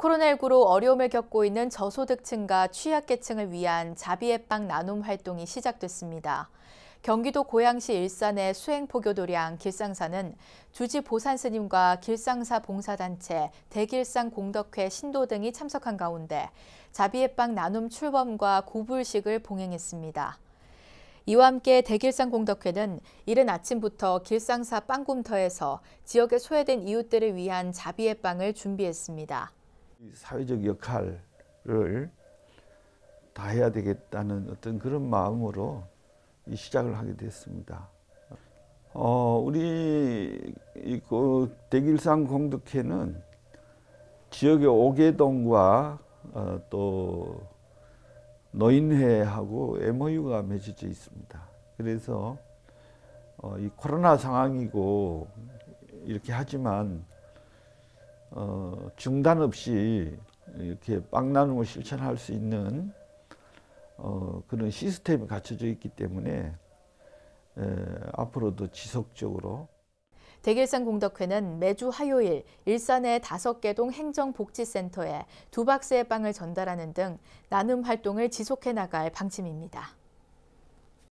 코로나19로 어려움을 겪고 있는 저소득층과 취약계층을 위한 자비햇빵 나눔 활동이 시작됐습니다. 경기도 고양시 일산의 수행포교도량 길상사는 주지 보산스님과 길상사 봉사단체, 대길상 공덕회 신도 등이 참석한 가운데 자비햇빵 나눔 출범과 고불식을 봉행했습니다. 이와 함께 대길상 공덕회는 이른 아침부터 길상사 빵굼터에서 지역에 소외된 이웃들을 위한 자비햇빵을 준비했습니다. 사회적 역할을 다 해야 되겠다는 어떤 그런 마음으로 시작을 하게 됐습니다. 어, 우리 그 대길산 공덕회는 지역의 오개동과 어, 또 노인회하고 MOU가 맺어져 있습니다. 그래서 어, 이 코로나 상황이고 이렇게 하지만 어, 중단 없이 이렇게 빵 나눔을 실천할 수 있는 어, 그런 시스템이 갖춰져 있기 때문에 에, 앞으로도 지속적으로 대길산 공덕회는 매주 화요일 일산의 다섯 개 동 행정복지센터에 두 박스의 빵을 전달하는 등 나눔 활동을 지속해 나갈 방침입니다.